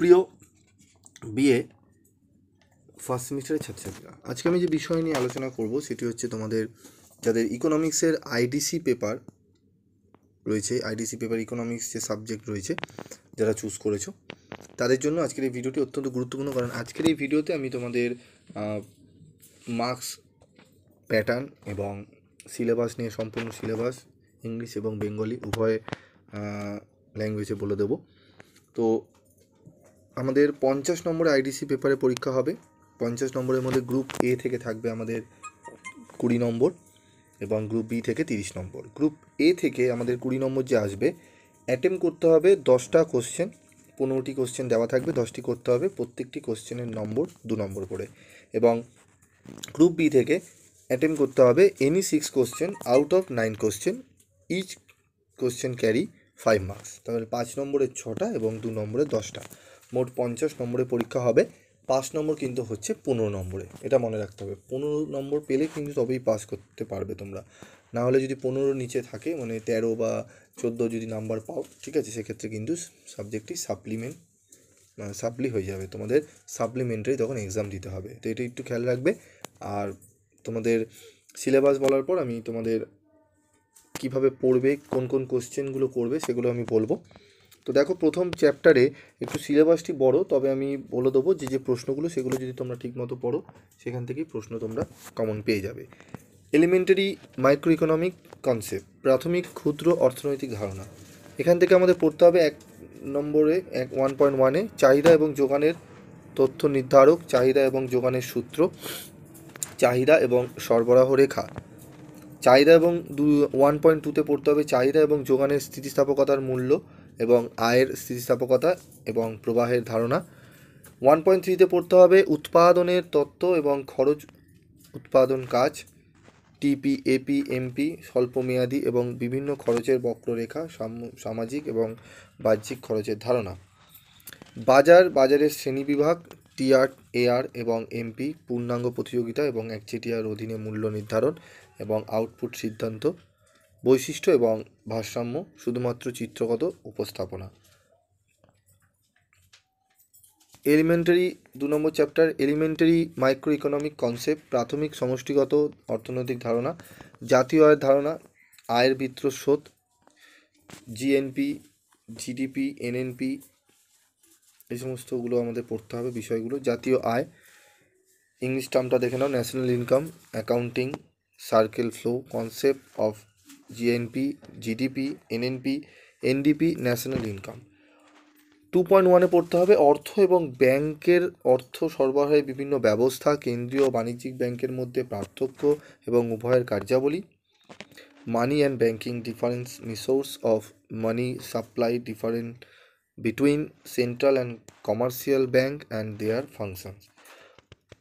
প্রিয় বিয়ে ফার্স্ট সেমিস্টারের ছাত্রছাত্রীরা আজকে আমি যে বিষয় নিয়ে আলোচনা করব সেটি হচ্ছে তোমাদের যাদের ইকোনমিক্সের আইডিসি পেপার রয়েছে আইডিসি পেপার ইকোনমিক্স যে সাবজেক্ট রয়েছে যারা চুজ করেছো তাদের জন্য আজকের এই ভিডিওটি অত্যন্ত গুরুত্বপূর্ণ কারণ আজকের এই ভিডিওতে আমি তোমাদের মার্কস প্যাটার্ন এবং সিলেবাস নিয়ে সম্পূর্ণ সিলেবাস ইংলিশ এবং বেঙ্গলি উভয় ল্যাঙ্গুয়েজে বলে দেব তো আমাদের পঞ্চাশ নম্বরে আইডিসি পেপারে পরীক্ষা হবে পঞ্চাশ নম্বরের মধ্যে গ্রুপ এ থেকে থাকবে আমাদের কুড়ি নম্বর এবং গ্রুপ বি থেকে তিরিশ নম্বর গ্রুপ এ থেকে আমাদের কুড়ি নম্বর যে আসবে অ্যাটেম্প করতে হবে দশটা কোশ্চেন পনেরোটি কোশ্চেন দেওয়া থাকবে দশটি করতে হবে প্রত্যেকটি কোশ্চেনের নম্বর দু নম্বর করে এবং গ্রুপ বি থেকে অ্যাটেম্প করতে হবে any six question out of nine question each question carry five marks তাহলে পাঁচ নম্বরের ছটা এবং দু নম্বরের দশটা মোট পঞ্চাশ নম্বরে পরীক্ষা হবে পাঁচ নম্বর কিন্তু হচ্ছে পনেরো নম্বরে এটা মনে রাখতে হবে পনেরো নম্বর পেলে কিন্তু তবেই পাস করতে পারবে তোমরা না হলে যদি পনেরো নিচে থাকে মানে তেরো বা চোদ্দো যদি নাম্বার পাও ঠিক আছে সেক্ষেত্রে কিন্তু সাবজেক্টটি সাপ্লিমেন্ট সাপ্লি হয়ে যাবে তোমাদের সাপ্লিমেন্টারি তখন এক্সাম দিতে হবে তো এটা একটু খেয়াল রাখবে আর তোমাদের সিলেবাস বলার পর আমি তোমাদের কিভাবে পড়বে কোন কোন কোশ্চেনগুলো করবে সেগুলো আমি বলবো তো দেখো প্রথম চ্যাপ্টারে একটু সিলেবাসটি বড় তবে আমি বলে দেবো যে যে প্রশ্নগুলো সেগুলো যদি তোমরা ঠিকমতো পড়ো সেখান থেকেই প্রশ্ন তোমরা কমন পেয়ে যাবে এলিমেন্টারি মাইক্রো ইকোনমিক কনসেপ্ট প্রাথমিক ক্ষুদ্র অর্থনৈতিক ধারণা এখান থেকে আমাদের পড়তে হবে এক নম্বরে এক ওয়ান পয়েন্ট ওয়ানে চাহিদা এবং যোগানের তথ্য নির্ধারক চাহিদা এবং যোগানের সূত্র চাহিদা এবং সরবরাহ রেখা চাহিদা এবং দু ওয়ান পয়েন্ট টুতে পড়তে হবে চাহিদা এবং যোগানের স্থিতিস্থাপকতার মূল্য এবং আয়ের স্থিতিস্থাপকতা এবং প্রবাহের ধারণা ওয়ান পয়েন্ট থ্রিতে পড়তে হবে উৎপাদনের তত্ত্ব এবং খরচ উৎপাদন কাজ টিপি এপি এমপি স্বল্পমেয়াদী এবং বিভিন্ন খরচের বক্ররেখা সামাজিক এবং বাহ্যিক খরচের ধারণা বাজার বাজারের শ্রেণীবিভাগ টিআর এআর এবং এমপি পূর্ণাঙ্গ প্রতিযোগিতা এবং একচেটিয়ার অধীনে মূল্য নির্ধারণ এবং আউটপুট সিদ্ধান্ত বৈশিষ্ট্য এবং ভারসাম্য শুধুমাত্র চিত্রগত উপস্থাপনা এলিমেন্টারি দু নম্বর chapter elementary micro economic concept প্রাথমিক সমষ্টিগত অর্থনৈতিক ধারণা জাতীয় আয়ের ধারণা আয়ের বিত্র স্রোত জিএনপি জিডিপি এনএনপি এই সমস্তগুলো আমাদের পড়তে হবে বিষয়গুলো জাতীয় আয় ইংলিশ টার্মটা দেখে নাও national income accounting circle flow concept of GNP GDP NNP NDP national income two point ওয়ানে পড়তে হবে অর্থ এবং ব্যাংকের অর্থ সরবরাহের বিভিন্ন ব্যবস্থা কেন্দ্রীয় বাণিজ্যিক ব্যাংকের মধ্যে পার্থক্য এবং উভয়ের কার্যাবলী money and banking difference resource of money supply different between central and commercial bank and their functions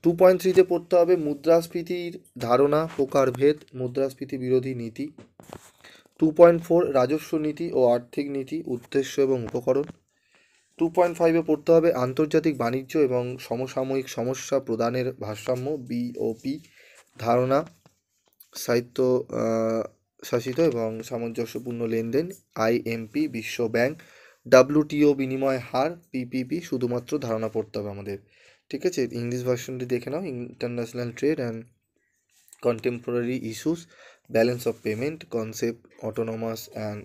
two point থ্রিতে পড়তে হবে মুদ্রাস্ফীতির ধারণা প্রকারভেদ মুদ্রাস্ফীতি বিরোধী নীতি টু পয়েন্ট ফোর রাজস্ব নীতি ও আর্থিক নীতি উদ্দেশ্য এবং উপকরণ টু পয়েন্ট ফাইভে পড়তে হবে আন্তর্জাতিক বাণিজ্য এবং সমসাময়িক সমস্যা প্রদানের ভারসাম্য বিওপি ধারণা সাহিত্য শাসিত এবং সামঞ্জস্যপূর্ণ লেনদেন আইএমপি বিশ্ব ব্যাংক ডাব্লুটিও বিনিময় হার পিপিপি শুধুমাত্র ধারণা পড়তে হবে আমাদের ঠিক আছে ইংলিশ ভার্সনটি দেখে নাও international trade and contemporary issues balance of payment concept autonomous and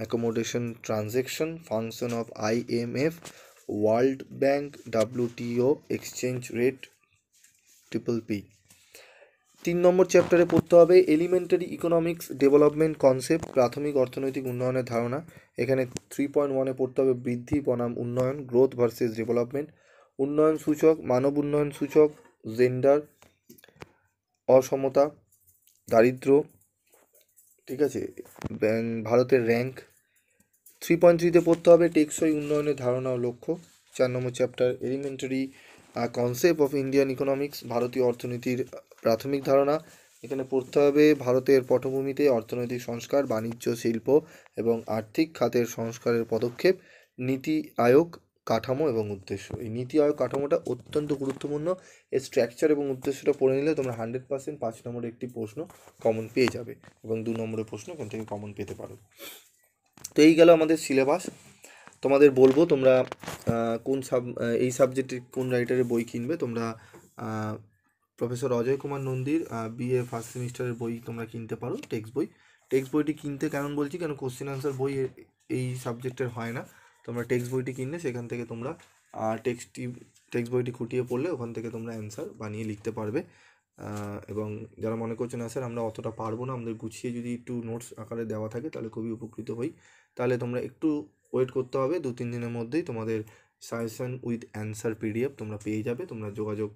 accommodation transaction function of IMF world bank WTO exchange rate triple P তিন নম্বর চ্যাপ্টারে পড়তে হবে এলিমেন্টারি ইকোনমিক্স ডেভেলপমেন্ট কনসেপ্ট প্রাথমিক অর্থনৈতিক উন্নয়নের ধারণা এখানে থ্রি পয়েন্ট ওয়ানে পড়তে হবে বৃদ্ধি বনাম উন্নয়ন গ্রোথ ভার্সেস ডেভেলপমেন্ট উন্নয়ন সূচক মানব উন্নয়ন সূচক জেন্ডার অসমতা দারিদ্র ঠিক আছে ভারতের র্যাঙ্ক থ্রি পয়েন্ট থ্রিতে পড়তে হবে টেকসই উন্নয়নের ধারণা ও লক্ষ্য চার নম্বর chapter elementary concept of Indian economics ভারতীয় অর্থনীতির প্রাথমিক ধারণা এখানে পড়তে হবে ভারতের পটভূমিতে অর্থনৈতিক সংস্কার বাণিজ্য শিল্প এবং আর্থিক খাতের সংস্কারের পদক্ষেপ নীতি আয়োগ কাঠামো এবং উদ্দেশ্য এই নীতি আয়োগ কাঠামোটা অত্যন্ত গুরুত্বপূর্ণ এর স্ট্রাকচার এবং উদ্দেশ্যটা পড়ে নিলে তোমরা হান্ড্রেড পার্সেন্ট পাঁচ নম্বরে একটি প্রশ্ন কমন পেয়ে যাবে এবং দু নম্বরের প্রশ্ন এখান থেকে কমন পেতে পারো তো এই গেল আমাদের সিলেবাস তোমাদের বলবো তোমরা কোন সাব এই সাবজেক্টের কোন রাইটারের বই কিনবে তোমরা প্রফেসর অজয় কুমার নন্দীর বিএ ফার্স্ট সেমিস্টারের বই তোমরা কিনতে পারো টেক্সট বই টেক্সট বইটি কিনতে কেমন বলছি কেন কোশ্চেন আনসার বই এই সাবজেক্টের হয় না তোমরা টেক্সট বইটি কিনলে সেখান থেকে তোমরা টেক্সটটি টেক্সট বইটি খুঁটিয়ে পড়লে ওখান থেকে তোমরা অ্যান্সার বানিয়ে লিখতে পারবে এবং যারা মনে করছেন না স্যার আমরা অতটা পারবো না আমাদের গুছিয়ে যদি একটু নোটস আকারে দেওয়া থাকে তাহলে খুবই উপকৃত হই তাহলে তোমরা একটু ওয়েট করতে হবে দু তিন দিনের মধ্যেই তোমাদের সাজেশন উইথ অ্যান্সার পিডিএফ তোমরা পেয়ে যাবে তোমরা যোগাযোগ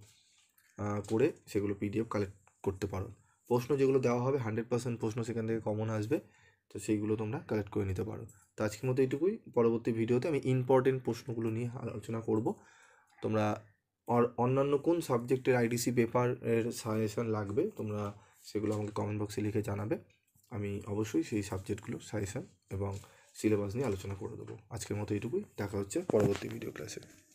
করে সেগুলো পিডিএফ কালেক্ট করতে পারো প্রশ্ন যেগুলো দেওয়া হবে হান্ড্রেড পার্সেন্ট প্রশ্ন সেখান থেকে কমন আসবে তো সেইগুলো তোমরা কালেক্ট করে নিতে পারো তো আজকের মতো এইটুকুই পরবর্তী ভিডিওতে আমি ইম্পর্টেন্ট প্রশ্নগুলো নিয়ে আলোচনা করব তোমরা আর অন্যান্য কোন সাবজেক্টের আইডিসি পেপারের সাজেশন লাগবে তোমরা সেগুলো আমাকে কমেন্ট বক্সে লিখে জানাবে আমি অবশ্যই সেই সাবজেক্টগুলো সাজেশন এবং সিলেবাস নিয়ে আলোচনা করে দেবো আজকের মতো এইটুকুই দেখা হচ্ছে পরবর্তী ভিডিও ক্লাসে